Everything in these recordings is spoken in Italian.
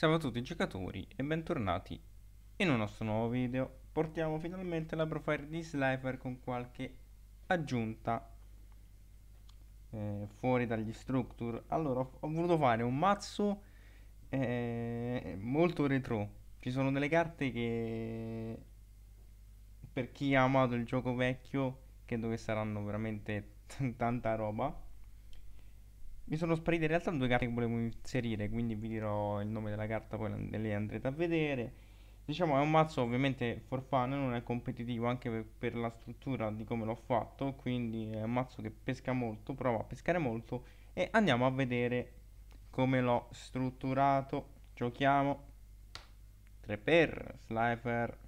Salve a tutti giocatori e bentornati in un nostro nuovo video Portiamo finalmente la profile di Slifer con qualche aggiunta eh, fuori dagli structure Allora ho, voluto fare un mazzo eh, molto retro Ci sono delle carte che per chi ha amato il gioco vecchio credo che saranno veramente tanta roba mi sono sparite in realtà due carte che volevo inserire, quindi vi dirò il nome della carta, poi le andrete a vedere. Diciamo è un mazzo ovviamente for fun, non è competitivo anche per, per la struttura di come l'ho fatto, quindi è un mazzo che pesca molto, prova a pescare molto e andiamo a vedere come l'ho strutturato. Giochiamo 3 per Slifer,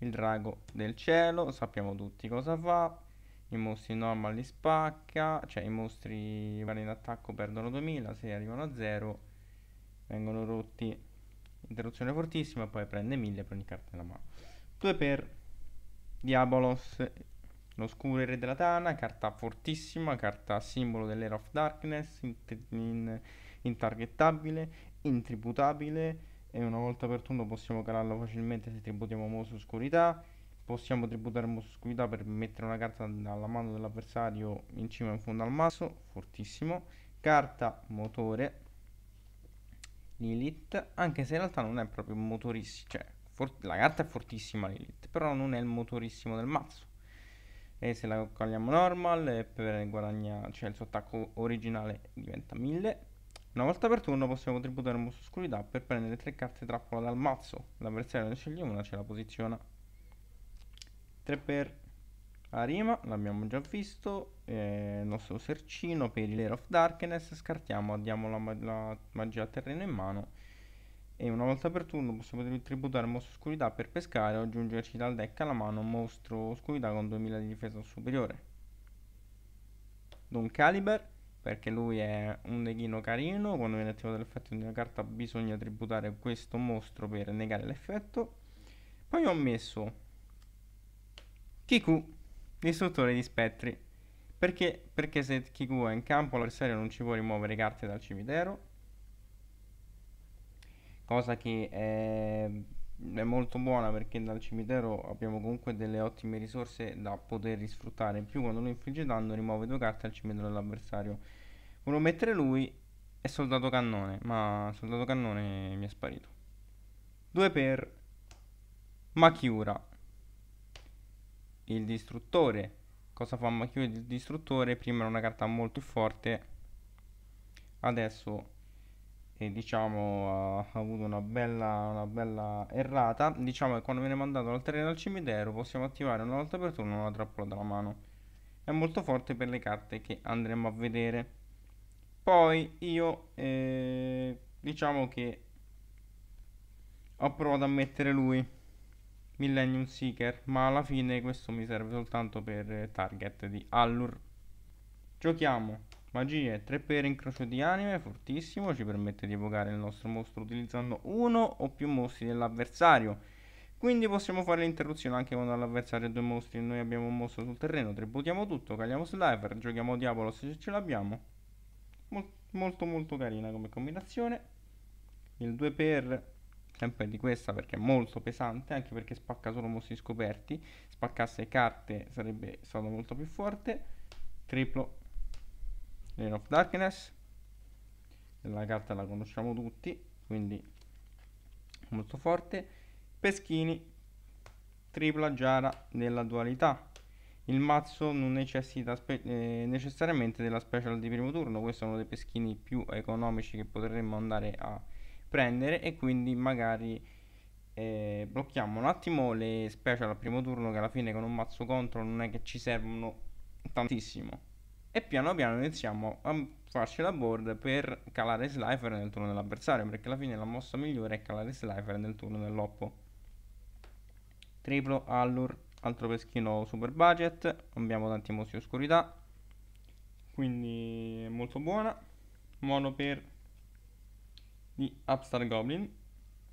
il drago del cielo, sappiamo tutti cosa fa i mostri normal li spacca, cioè i mostri vari in attacco perdono 2000, se arrivano a 0 vengono rotti, interruzione fortissima, poi prende 1000 per ogni carta nella mano. 2 per Diabolos, l'oscuro re della Tana, carta fortissima, carta simbolo dell'era of darkness, intargettabile, intributabile e una volta per turno possiamo calarlo facilmente se tributiamo mostro oscurità possiamo tributare mostruosità per mettere una carta dalla mano dell'avversario in cima e in fondo al mazzo, fortissimo. Carta motore, Lilith, anche se in realtà non è proprio motorissimo, cioè la carta è fortissima Lilith, però non è il motorissimo del mazzo. E se la cogliamo normal, per guadagna, cioè il suo attacco originale diventa 1000. Una volta per turno possiamo tributare un mostro oscurità per prendere tre carte trappola dal mazzo. L'avversario ne sceglie una, ce la posiziona 3 per Arima, l'abbiamo già visto, eh, il nostro sercino per il Air of Darkness, scartiamo, diamo la, ma la magia terreno in mano e una volta per turno possiamo tributare mostro oscurità per pescare o aggiungerci dal deck alla mano mostro oscurità con 2000 di difesa superiore. Don Caliber, perché lui è un neghino carino, quando viene attivato l'effetto di una carta bisogna tributare questo mostro per negare l'effetto. Poi ho messo Kiku, distruttore di spettri. Perché? Perché se Kiku è in campo l'avversario non ci può rimuovere carte dal cimitero. Cosa che è, è molto buona perché dal cimitero abbiamo comunque delle ottime risorse da poter sfruttare. In più quando lui infligge danno rimuove due carte al cimitero dell'avversario. Volevo mettere lui e soldato cannone, ma soldato cannone mi è sparito. 2 per Machiura il distruttore. Cosa fa? Ma chiude il distruttore, prima era una carta molto forte, adesso eh, diciamo ha avuto una bella, una bella errata. Diciamo che quando viene mandato dal al cimitero possiamo attivare una volta per turno una trappola dalla mano. È molto forte per le carte che andremo a vedere. Poi io eh, diciamo che ho provato a mettere lui Millennium Seeker, ma alla fine questo mi serve soltanto per eh, target di Allur. Giochiamo. Magie, 3 per incrocio di anime, fortissimo, ci permette di evocare il nostro mostro utilizzando uno o più mostri dell'avversario. Quindi possiamo fare l'interruzione anche quando l'avversario ha due mostri e noi abbiamo un mostro sul terreno, tributiamo tutto, caliamo Slifer, giochiamo Diavolo se ce l'abbiamo. Mol molto molto carina come combinazione. Il 2 per sempre di questa perché è molto pesante, anche perché spacca solo mostri scoperti, spaccasse carte sarebbe stato molto più forte, triplo Lane of Darkness, la carta la conosciamo tutti, quindi molto forte, Peschini, tripla giara della dualità, il mazzo non necessita eh, necessariamente della special di primo turno, questo è uno dei peschini più economici che potremmo andare a prendere e quindi magari eh, blocchiamo un attimo le special al primo turno che alla fine con un mazzo contro non è che ci servono tantissimo e piano piano iniziamo a farci la board per calare Slifer nel turno dell'avversario perché alla fine la mossa migliore è calare Slifer nel turno dell'oppo triplo Allure altro peschino super budget non abbiamo tanti mostri oscurità quindi è molto buona mono per di Upstar Goblin,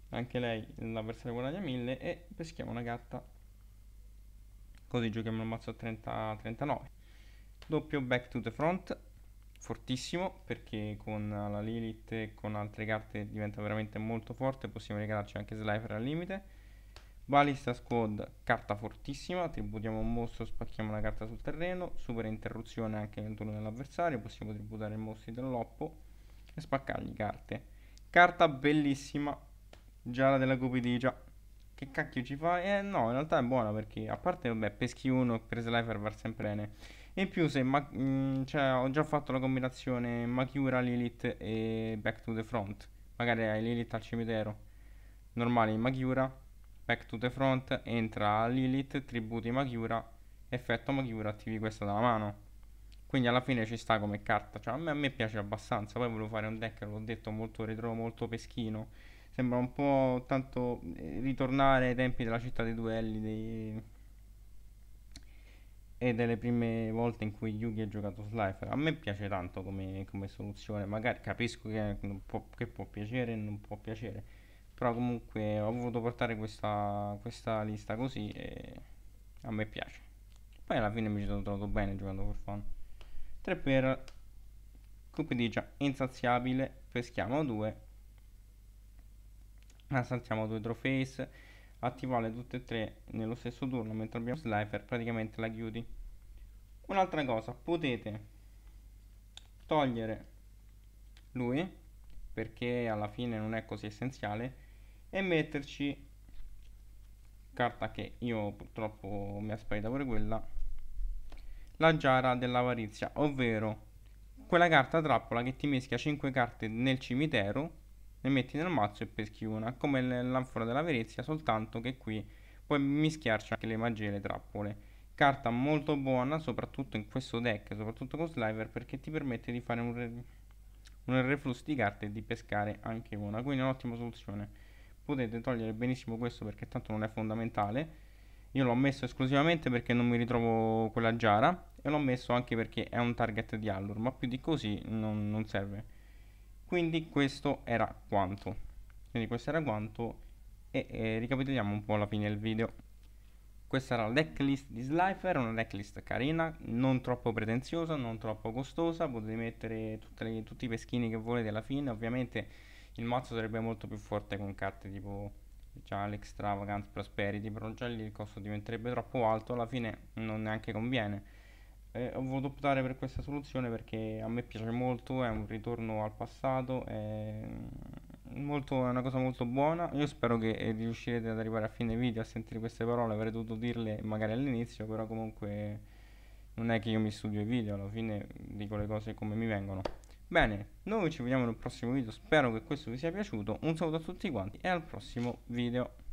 anche lei l'avversario guadagna 1000 e peschiamo una carta Così giochiamo il mazzo a 30, 39. Doppio back to the front, fortissimo perché con la Lilith e con altre carte diventa veramente molto forte, possiamo regalarci anche Slifer al limite. Balista Squad, carta fortissima, tributiamo un mostro, spacchiamo una carta sul terreno, super interruzione anche nel turno dell'avversario, possiamo tributare i mostri dell'oppo e spaccargli carte. Carta bellissima. Gialla della cupidigia. Che cacchio ci fa? Eh no, in realtà è buona perché a parte vabbè, peschi uno per Slifer va sempre bene. In più se ma- mh, mm, cioè, ho già fatto la combinazione Machiura, Lilith e Back to the Front. Magari hai Lilith al cimitero. Normale in Machiura, Back to the Front, entra Lilith, tributi Machiura, effetto Machiura, attivi questa dalla mano. Quindi alla fine ci sta come carta. Cioè, a, me, a me piace abbastanza. Poi volevo fare un deck, l'ho detto, molto retro, molto peschino. Sembra un po' tanto eh, ritornare ai tempi della città dei duelli dei... e delle prime volte in cui Yugi ha giocato Slifer. A me piace tanto come, come soluzione. Magari capisco che può, che può piacere e non può piacere. Però comunque ho voluto portare questa, questa lista così e a me piace. Poi alla fine mi ci sono trovato bene giocando per fun. 3 per cupidigia insaziabile peschiamo 2 assaltiamo 2 draw face attivale tutte e tre nello stesso turno mentre abbiamo slifer praticamente la chiudi un'altra cosa potete togliere lui perché alla fine non è così essenziale e metterci carta che io purtroppo mi aspetta pure quella la giara dell'avarizia, ovvero quella carta trappola che ti mischia 5 carte nel cimitero, le metti nel mazzo e peschi una, come l'anfora dell'avarizia, soltanto che qui puoi mischiarci anche le magie e le trappole. Carta molto buona, soprattutto in questo deck, soprattutto con Sliver, perché ti permette di fare un, re- un reflusso di carte e di pescare anche una, quindi un'ottima soluzione. Potete togliere benissimo questo perché tanto non è fondamentale io l'ho messo esclusivamente perché non mi ritrovo quella giara e l'ho messo anche perché è un target di Allure, ma più di così non, non serve. Quindi questo era quanto. Quindi questo era quanto e, e ricapitoliamo un po' alla fine del video. Questa era la decklist di Slifer, una decklist carina, non troppo pretenziosa, non troppo costosa, potete mettere le, tutti i peschini che volete alla fine, ovviamente il mazzo sarebbe molto più forte con carte tipo già cioè, l'extravagant prosperity però già lì il costo diventerebbe troppo alto alla fine non neanche conviene eh, ho voluto optare per questa soluzione perché a me piace molto è un ritorno al passato è, molto, è una cosa molto buona io spero che riuscirete ad arrivare a fine video a sentire queste parole avrei dovuto dirle magari all'inizio però comunque non è che io mi studio i video alla fine dico le cose come mi vengono Bene, noi ci vediamo nel prossimo video, spero che questo vi sia piaciuto, un saluto a tutti quanti e al prossimo video.